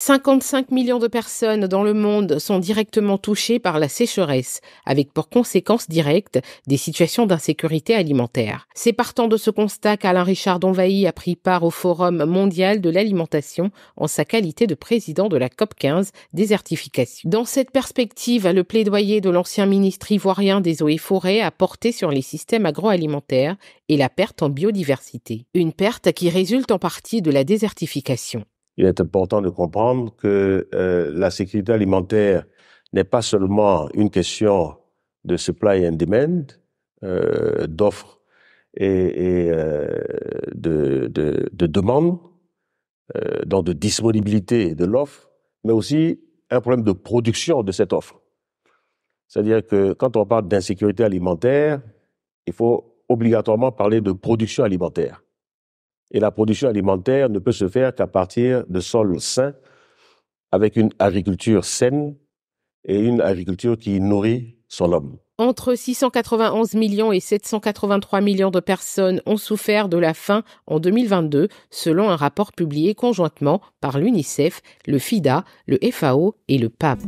55 millions de personnes dans le monde sont directement touchées par la sécheresse, avec pour conséquence directe des situations d'insécurité alimentaire. C'est partant de ce constat qu'Alain Richard Donvahy a pris part au Forum mondial de l'alimentation en sa qualité de président de la COP15 désertification. Dans cette perspective, le plaidoyer de l'ancien ministre ivoirien des eaux et forêts a porté sur les systèmes agroalimentaires et la perte en biodiversité. Une perte qui résulte en partie de la désertification il est important de comprendre que euh, la sécurité alimentaire n'est pas seulement une question de supply and demand, euh, d'offres et, euh, de, de, de, demande, euh, donc de disponibilité de l'offre, mais aussi un problème de production de cette offre. C'est-à-dire que quand on parle d'insécurité alimentaire, il faut obligatoirement parler de production alimentaire. Et la production alimentaire ne peut se faire qu'à partir de sols sains, avec une agriculture saine et une agriculture qui nourrit son homme. Entre 691 millions et 783 millions de personnes ont souffert de la faim en 2022, selon un rapport publié conjointement par l'UNICEF, le FIDA, le FAO et le PAP.